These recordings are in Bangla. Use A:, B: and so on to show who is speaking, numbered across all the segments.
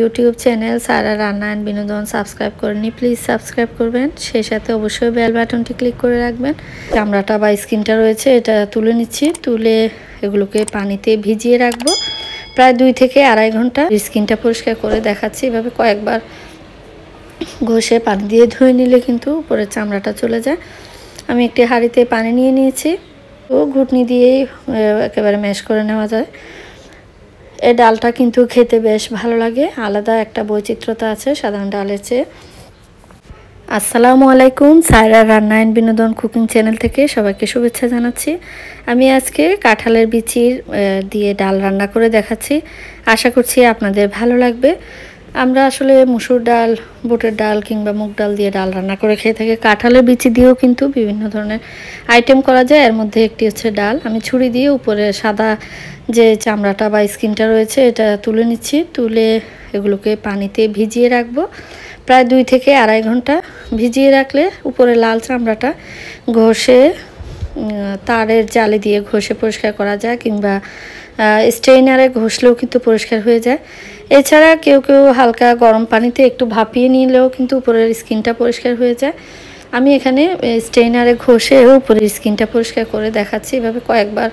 A: ইউটিউব চ্যানেল সারা রান্না অ্যান্ড বিনোদন সাবস্ক্রাইব করে নি প্লিজ সাবস্ক্রাইব করবেন সেই সাথে অবশ্যই বেল বাটনটি ক্লিক করে রাখবেন চামড়াটা বা স্কিনটা রয়েছে এটা তুলে নিচ্ছি তুলে এগুলোকে পানিতে ভিজিয়ে রাখবো প্রায় দুই থেকে আড়াই ঘন্টা স্কিনটা পরিষ্কার করে দেখাচ্ছি এভাবে কয়েকবার ঘষে পানি দিয়ে ধুয়ে নিলে কিন্তু উপরে চামড়াটা চলে যায় আমি একটি হাঁড়িতে পানি নিয়ে নিয়েছি ও ঘুটনি দিয়েই একেবারে ম্যাশ করে নেওয়া যায় এই ডালটা কিন্তু খেতে বেশ ভালো লাগে আলাদা একটা বৈচিত্র্যতা আছে সাধারণ ডালের চেয়ে আসসালামু আলাইকুম সায়রা রান্না বিনোদন কুকিং চ্যানেল থেকে সবাইকে শুভেচ্ছা জানাচ্ছি আমি আজকে কাঁঠালের বিচির দিয়ে ডাল রান্না করে দেখাচ্ছি আশা করছি আপনাদের ভালো লাগবে আমরা আসলে মুসুর ডাল বুটের ডাল কিংবা মুগ ডাল দিয়ে ডাল রান্না করে খেয়ে থাকি কাঁঠালের বিচি দিয়েও কিন্তু বিভিন্ন ধরনের আইটেম করা যায় এর মধ্যে একটি হচ্ছে ডাল আমি ছুরি দিয়ে উপরে সাদা যে চামড়াটা বা স্কিনটা রয়েছে এটা তুলে নিচ্ছি তুলে এগুলোকে পানিতে ভিজিয়ে রাখবো প্রায় দুই থেকে আড়াই ঘন্টা ভিজিয়ে রাখলে উপরে লাল চামড়াটা ঘষে তারের জালে দিয়ে ঘষে পরিষ্কার করা যায় কিংবা স্ট্রেইনারে ঘষলেও কিন্তু পরিষ্কার হয়ে যায় এছাড়া কেউ কেউ হালকা গরম পানিতে একটু ভাপিয়ে নিলেও কিন্তু উপরের স্কিনটা পরিষ্কার হয়ে যায় আমি এখানে স্টেইনারে ঘষে উপরের স্কিনটা পরিষ্কার করে দেখাচ্ছি এভাবে কয়েকবার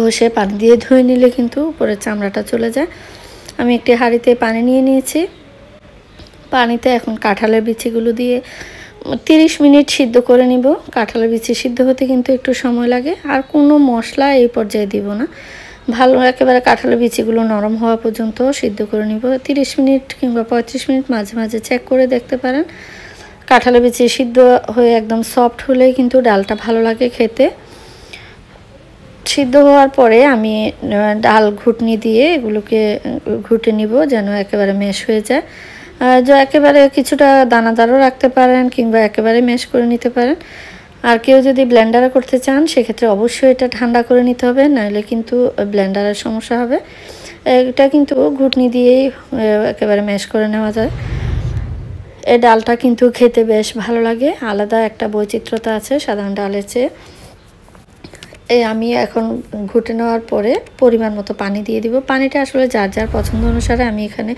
A: ঘষে পানি দিয়ে ধুয়ে নিলে কিন্তু উপরের চামড়াটা চলে যায় আমি একটি হাঁড়িতে পানি নিয়ে নিয়েছি পানিতে এখন কাঁঠালের বিচিগুলো দিয়ে তিরিশ মিনিট সিদ্ধ করে নিব কাঁঠালের বিচি সিদ্ধ হতে কিন্তু একটু সময় লাগে আর কোনো মশলা এই পর্যায়ে দিব না ভালো একেবারে কাঁঠালের বিচিগুলো নরম হওয়া পর্যন্ত সিদ্ধ করে নিব তিরিশ মিনিট কিংবা পঁয়ত্রিশ মিনিট মাঝে মাঝে চেক করে দেখতে পারেন কাঁঠালের বিচি সিদ্ধ হয়ে একদম সফট হলে কিন্তু ডালটা ভালো লাগে খেতে সিদ্ধ হওয়ার পরে আমি ডাল ঘুটনি দিয়ে এগুলোকে ঘুটে নিব যেন একেবারে মেশ হয়ে যায় যা একেবারে কিছুটা দানাদারও রাখতে পারেন কিংবা একেবারে মেশ করে নিতে পারেন আর কেউ যদি ব্ল্যান্ডার করতে চান সেক্ষেত্রে অবশ্যই এটা ঠান্ডা করে নিতে হবে নাহলে কিন্তু ব্ল্যান্ডারের সমস্যা হবে এটা কিন্তু ঘুটনি দিয়েই একেবারে ম্যাশ করে নেওয়া যায় এই ডালটা কিন্তু খেতে বেশ ভালো লাগে আলাদা একটা বৈচিত্র্যতা আছে সাধারণ ডালের চেয়ে এ আমি এখন ঘুটে নেওয়ার পরে পরিমাণ মতো পানি দিয়ে দিব পানিটা আসলে যার যার পছন্দ অনুসারে আমি এখানে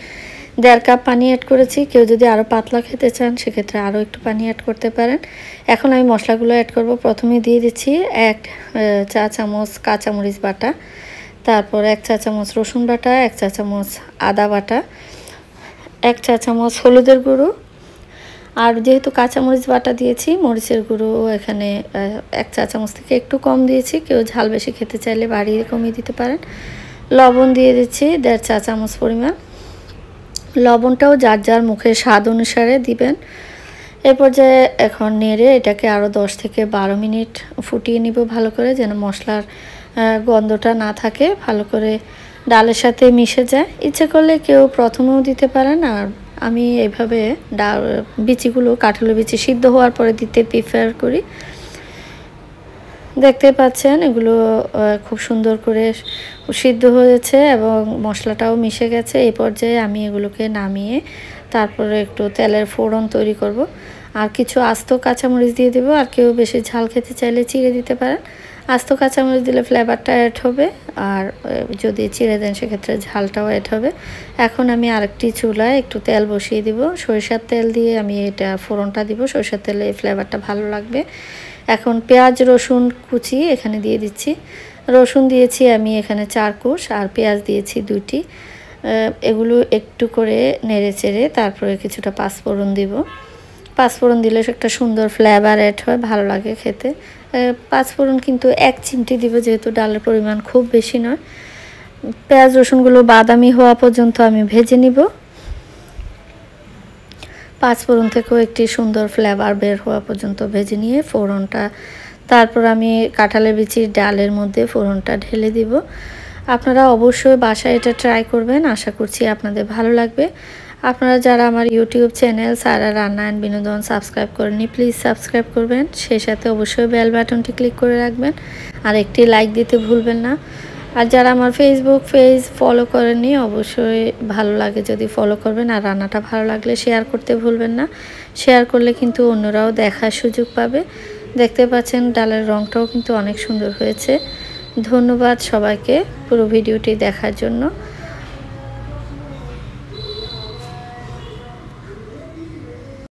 A: দেড় কাপ পানি অ্যাড করেছি কেউ যদি আরও পাতলা খেতে চান সেক্ষেত্রে আরও একটু পানি অ্যাড করতে পারেন এখন আমি মশলাগুলো অ্যাড করব প্রথমে দিয়ে দিচ্ছি এক চা চামচ কাঁচামরিচ বাটা তারপর এক চা চামচ রসুন বাটা এক চা চামচ আদা বাটা এক চা চামচ হলুদের গুঁড়ো আর যেহেতু কাঁচামরিচ বাটা দিয়েছি মরিচের গুঁড়ো এখানে এক চা চামচ থেকে একটু কম দিয়েছি কেউ ঝাল বেশি খেতে চাইলে বাড়িয়ে কমিয়ে দিতে পারেন লবণ দিয়ে দিচ্ছি দেড় চা চামচ পরিমাণ লবণটাও যার যার মুখে স্বাদ অনুসারে দিবেন এরপর যে এখন নেড়ে এটাকে আরও দশ থেকে বারো মিনিট ফুটিয়ে নিব ভালো করে যেন মশলার গন্ধটা না থাকে ভালো করে ডালের সাথে মিশে যায় ইচ্ছে করলে কেউ প্রথমেও দিতে পারেন আর আমি এইভাবে ডাল বিচিগুলো কাঠালো বিচি সিদ্ধ হওয়ার পরে দিতে প্রিফার করি দেখতে পাচ্ছেন এগুলো খুব সুন্দর করে সিদ্ধ হয়েছে এবং মশলাটাও মিশে গেছে এই পর্যায়ে আমি এগুলোকে নামিয়ে তারপরে একটু তেলের ফোড়ন তৈরি করব। আর কিছু আস্ত কাঁচামরিচ দিয়ে দেবো আর কেউ বেশি ঝাল খেতে চাইলে চিড়ে দিতে পারেন আস্ত কাঁচামরিচ দিলে ফ্লেভারটা অ্যাড হবে আর যদি চিড়ে দেন সেক্ষেত্রে ঝালটাও অ্যাড হবে এখন আমি আরেকটি চুলায় একটু তেল বসিয়ে দিব সরিষার তেল দিয়ে আমি এটা ফোড়নটা দিব সরিষার তেলে এই ফ্লেভারটা ভালো লাগবে এখন পেঁয়াজ রসুন কুচি এখানে দিয়ে দিচ্ছি রসুন দিয়েছি আমি এখানে চার কোষ আর পেঁয়াজ দিয়েছি দুটি এগুলো একটু করে নেড়ে চেড়ে তারপরে কিছুটা পাঁচফোড়ন দিব পাঁচফোড়ন দিলে একটা সুন্দর ফ্লেভার অ্যাড হয় ভালো লাগে খেতে পাঁচফোড়ন কিন্তু এক চিমটি দিব যেহেতু ডালের পরিমাণ খুব বেশি নয় পেঁয়াজ রসুনগুলো বাদামি হওয়া পর্যন্ত আমি ভেজে নিব পাঁচফোড়ন থেকেও একটি সুন্দর ফ্লেভার বের হওয়া পর্যন্ত ভেজে নিয়ে ফোড়নটা তারপর আমি কাঁঠালের বিচির ডালের মধ্যে ফোড়নটা ঢেলে দিব আপনারা অবশ্যই বাসায় এটা ট্রাই করবেন আশা করছি আপনাদের ভালো লাগবে আপনারা যারা আমার ইউটিউব চ্যানেল সারা রান্না অ্যান্ড বিনোদন সাবস্ক্রাইব করেনি প্লিজ সাবস্ক্রাইব করবেন সেই সাথে অবশ্যই বেল বাটনটি ক্লিক করে রাখবেন আর একটি লাইক দিতে ভুলবেন না আর যারা আমার ফেসবুক পেজ ফলো করেনি অবশ্যই ভালো লাগে যদি ফলো করবেন আর রান্নাটা ভালো লাগলে শেয়ার করতে ভুলবেন না শেয়ার করলে কিন্তু অন্যরাও দেখার সুযোগ পাবে দেখতে পাচ্ছেন ডালের রংটাও কিন্তু অনেক সুন্দর হয়েছে ধন্যবাদ সবাইকে পুরো ভিডিওটি দেখার জন্য